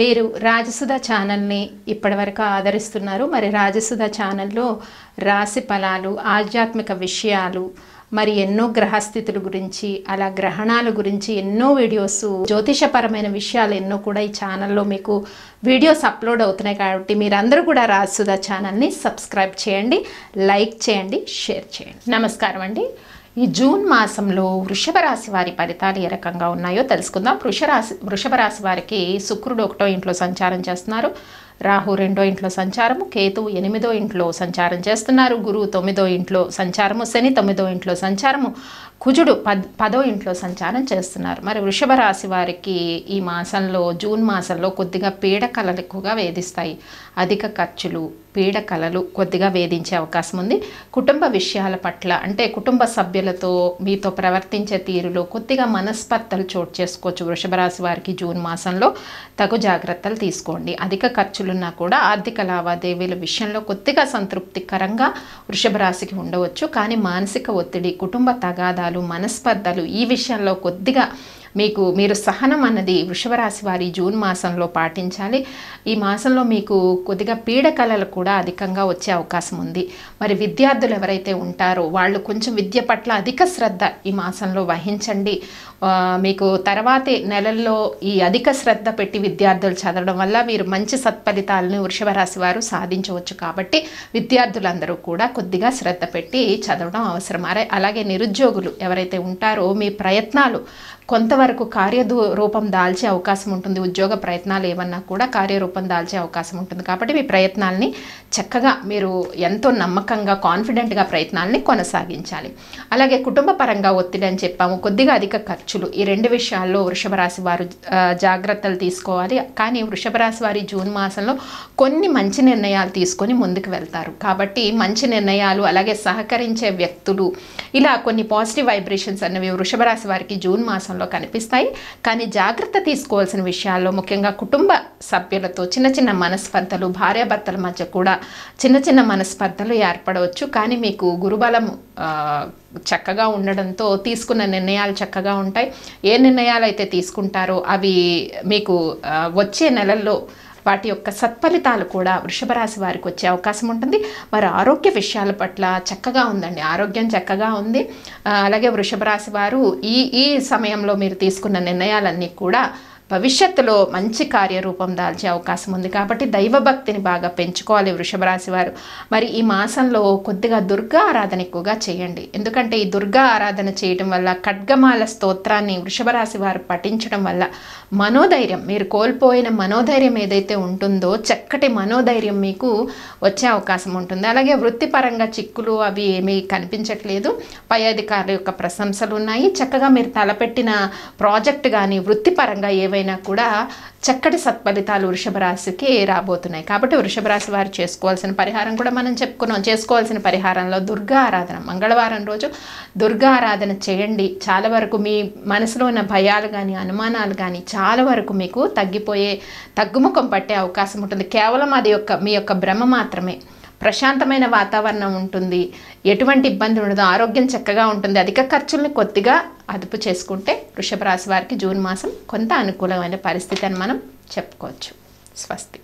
మీరు రాజసుధ ఛానల్ని ఇప్పటివరకు ఆదరిస్తున్నారు మరి రాజసుధ ఛానల్లో రాశి ఫలాలు ఆధ్యాత్మిక విషయాలు మరి ఎన్నో గ్రహస్థితుల గురించి అలా గ్రహణాల గురించి ఎన్నో వీడియోస్ జ్యోతిషపరమైన విషయాలు ఎన్నో కూడా ఈ ఛానల్లో మీకు వీడియోస్ అప్లోడ్ అవుతున్నాయి కాబట్టి మీరందరూ కూడా రాజసుధ ఛానల్ని సబ్స్క్రైబ్ చేయండి లైక్ చేయండి షేర్ చేయండి నమస్కారం అండి ఈ జూన్ మాసంలో వృషభ రాశి వారి ఫలితాలు ఏ రకంగా ఉన్నాయో తెలుసుకుందాం వృషరాశి వృషభ రాశి వారికి శుక్రుడు ఒకటో ఇంట్లో సంచారం చేస్తున్నారు రాహు రెండో ఇంట్లో సంచారము కేతువు ఎనిమిదో ఇంట్లో సంచారం చేస్తున్నారు గురువు తొమ్మిదో ఇంట్లో సంచారము శని తొమ్మిదో ఇంట్లో సంచారము కుజుడు పద్ పదో ఇంట్లో సంచారం చేస్తున్నారు మరి వృషభ రాశి వారికి ఈ మాసంలో జూన్ మాసంలో కొద్దిగా పీడకలలు ఎక్కువగా వేధిస్తాయి అధిక ఖర్చులు పీడ కళలు కొద్దిగా వేధించే అవకాశం ఉంది కుటుంబ విషయాల పట్ల అంటే కుటుంబ సభ్యులతో మీతో ప్రవర్తించే తీరులో కొద్దిగా మనస్పర్ధలు చోటు చేసుకోవచ్చు వృషభరాశి వారికి జూన్ మాసంలో తగు జాగ్రత్తలు తీసుకోండి అధిక ఖర్చులున్నా కూడా ఆర్థిక లావాదేవీల విషయంలో కొద్దిగా సంతృప్తికరంగా వృషభ రాశికి ఉండవచ్చు కానీ మానసిక ఒత్తిడి కుటుంబ తగాదాలు మనస్పర్ధలు ఈ విషయంలో కొద్దిగా మీకు మీరు సహనం అన్నది వృషభరాశి వారి జూన్ మాసంలో పాటించాలి ఈ మాసంలో మీకు కొద్దిగా పీడకలలు కూడా అధికంగా వచ్చే అవకాశం ఉంది మరి విద్యార్థులు ఎవరైతే ఉంటారో వాళ్ళు కొంచెం విద్య పట్ల అధిక శ్రద్ధ ఈ మాసంలో వహించండి మీకు తర్వాతే నెలల్లో ఈ అధిక శ్రద్ధ పెట్టి విద్యార్థులు చదవడం వల్ల మీరు మంచి సత్ఫలితాలను వృషభ రాశి వారు సాధించవచ్చు కాబట్టి విద్యార్థులందరూ కూడా కొద్దిగా శ్రద్ధ పెట్టి చదవడం అవసరం అలాగే నిరుద్యోగులు ఎవరైతే ఉంటారో మీ ప్రయత్నాలు కొంతవరకు కార్యదూ రూపం దాల్చే అవకాశం ఉంటుంది ఉద్యోగ ప్రయత్నాలు ఏమన్నా కూడా కార్యరూపం దాల్చే అవకాశం ఉంటుంది కాబట్టి మీ ప్రయత్నాల్ని చక్కగా మీరు ఎంతో నమ్మకంగా కాన్ఫిడెంట్గా ప్రయత్నాల్ని కొనసాగించాలి అలాగే కుటుంబ పరంగా ఒత్తిడి అని చెప్పాము కొద్దిగా అధిక ఖర్చులు ఈ రెండు విషయాల్లో వృషభ రాశి వారు జాగ్రత్తలు తీసుకోవాలి కానీ వృషభ రాశి వారి జూన్ మాసంలో కొన్ని మంచి నిర్ణయాలు తీసుకొని ముందుకు వెళ్తారు కాబట్టి మంచి నిర్ణయాలు అలాగే సహకరించే వ్యక్తులు ఇలా కొన్ని పాజిటివ్ వైబ్రేషన్స్ అనేవి వృషభ రాశి వారికి జూన్ మాసం అవకాశంలో కనిపిస్తాయి కానీ జాగ్రత్త తీసుకోవాల్సిన విషయాల్లో ముఖ్యంగా కుటుంబ సభ్యులతో చిన్న చిన్న మనస్పర్ధలు భార్యాభర్తల మధ్య కూడా చిన్న చిన్న మనస్పర్ధలు ఏర్పడవచ్చు కానీ మీకు గురుబలం చక్కగా ఉండడంతో తీసుకున్న నిర్ణయాలు చక్కగా ఉంటాయి ఏ నిర్ణయాలు అయితే తీసుకుంటారో అవి మీకు వచ్చే నెలల్లో వాటి యొక్క సత్ఫలితాలు కూడా వృషభ రాశి వారికి వచ్చే అవకాశం ఉంటుంది వారు ఆరోగ్య విషయాల పట్ల చక్కగా ఉందండి ఆరోగ్యం చక్కగా ఉంది అలాగే వృషభ రాశి వారు ఈ ఈ సమయంలో మీరు తీసుకున్న నిర్ణయాలన్నీ కూడా భవిష్యత్తులో మంచి కార్యరూపం దాల్చే అవకాశం ఉంది కాబట్టి దైవభక్తిని బాగా పెంచుకోవాలి వృషభరాశి వారు మరి ఈ మాసంలో కొద్దిగా దుర్గా ఆరాధన ఎక్కువగా చేయండి ఎందుకంటే ఈ దుర్గా ఆరాధన చేయడం వల్ల ఖడ్గమాల స్తోత్రాన్ని వృషభరాశి వారు పఠించడం వల్ల మనోధైర్యం మీరు కోల్పోయిన మనోధైర్యం ఏదైతే ఉంటుందో చక్కటి మనోధైర్యం మీకు వచ్చే అవకాశం ఉంటుంది అలాగే వృత్తిపరంగా చిక్కులు అవి ఏమీ కనిపించట్లేదు పై అధికారుల యొక్క ప్రశంసలు ఉన్నాయి చక్కగా మీరు తలపెట్టిన ప్రాజెక్ట్ కానీ వృత్తిపరంగా ఏవైనా ఏవైనా కూడా చక్కటి సత్ఫలితాలు వృషభ రాశికి రాబోతున్నాయి కాబట్టి వృషభ రాశి వారు చేసుకోవాల్సిన పరిహారం కూడా మనం చెప్పుకున్నాం చేసుకోవాల్సిన పరిహారంలో దుర్గా ఆరాధన మంగళవారం రోజు దుర్గా ఆరాధన చేయండి చాలా వరకు మీ మనసులో ఉన్న భయాలు కానీ అనుమానాలు కానీ చాలా వరకు మీకు తగ్గిపోయే తగ్గుముఖం పట్టే అవకాశం ఉంటుంది కేవలం అది యొక్క మీ యొక్క భ్రమ మాత్రమే ప్రశాంతమైన వాతావరణం ఉంటుంది ఎటువంటి ఇబ్బంది ఉండదు ఆరోగ్యం చక్కగా ఉంటుంది అధిక ఖర్చుల్ని కొద్దిగా అదుపు చేసుకుంటే వృషభ రాశి వారికి జూన్ మాసం కొంత అనుకూలమైన పరిస్థితి అని మనం చెప్పుకోవచ్చు స్వస్తి